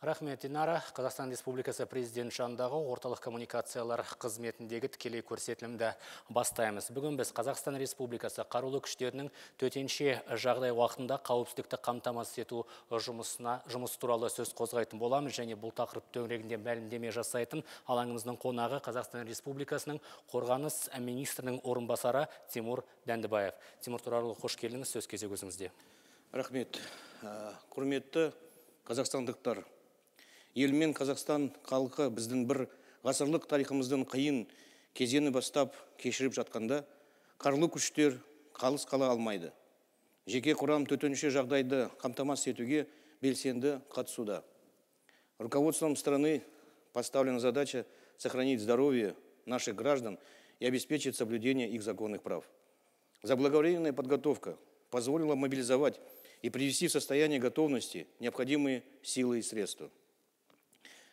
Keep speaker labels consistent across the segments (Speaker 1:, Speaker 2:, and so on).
Speaker 1: рахмет динара қазақстан республикасы президент жанындағы орталық коммуникациялар қызметіндегі тікелей көрсетілімді бастаймыз бүгін біз қазақстан республикасы қарулы күштерінің төтенше жағдай уақытында қауіпсіздікті қамтамасыз ету жұмысына жұмыс туралы сөз қозғайтын боламыз және бұл тақырып төңірегінде мәлімдеме жасайтын алаңымыздың қонағы қазақстан республикасының қорғаныс министрінің орынбасары тимур дәндібаев тимур тұрарұлы қош келдіңіз сөз кезегі өзіңізде рахмет ә, құрметті қазақстандықтар
Speaker 2: Ельмен Казахстан, халқы біздің бір ғасырлық тарихымыздың қиын кезеңі бастап кешіріп жатқанда қарлы күштер қалыс қала алмайды жеке құрам төтенше жағдайды қамтамасыз етуге белсенді қатысуда руководством страны поставлена задача сохранить здоровье наших граждан и обеспечить соблюдение их законных прав. Заблаговременная подготовка позволила мобилизовать и привести в состояние готовности необходимые силы и средства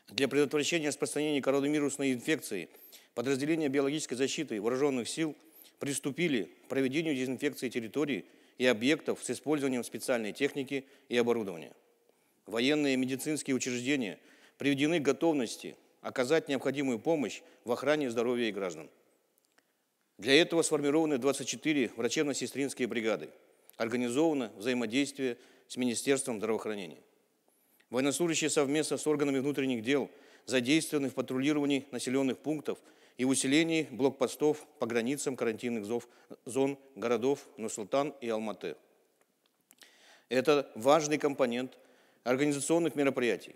Speaker 2: для предотвращения распространения коронавирусной инфекции подразделения биологической защиты вооруженных сил приступили к проведению дезинфекции территорий и объектов с использованием специальной техники и оборудования. Военные и медицинские учреждения приведены к готовности оказать необходимую помощь в охране здоровья и граждан. Для этого сформированы 24 врачебно-сестринские бригады. Организовано взаимодействие с Министерством здравоохранения. Военнослужащие совместно с органами внутренних дел задействованы в патрулировании населенных пунктов и усилении блокпостов по границам карантинных зон городов Нусултан и Алматы. Это важный компонент организационных мероприятий,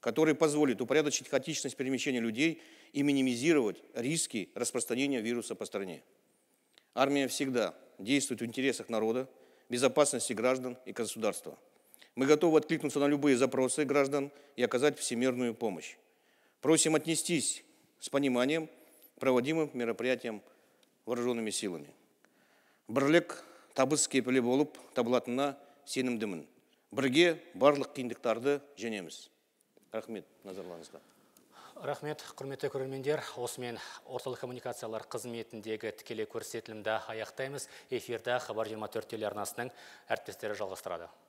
Speaker 2: который позволит упорядочить хаотичность перемещения людей и минимизировать риски распространения вируса по стране. Армия всегда действует в интересах народа, безопасности граждан и государства – Мы готовы откликнуться на любые запросы граждан и оказать всемирную помощь. Просим отнестись с пониманием к проводимым мероприятиям вооруженными силами. Бірлік табыс кепілі болып табылатынына сенімдімін. Бірге барлық қиындықтарды жеңеміз. Рахмет назарларыңызға.
Speaker 1: Рахмет, құрметті көрермендер, осымен орталық коммуникациялар қызметіндегі тікелей көрсетілімді аяқтаймыз. Эфирді Хабар 24 арнасының әртпестері жалғастырады.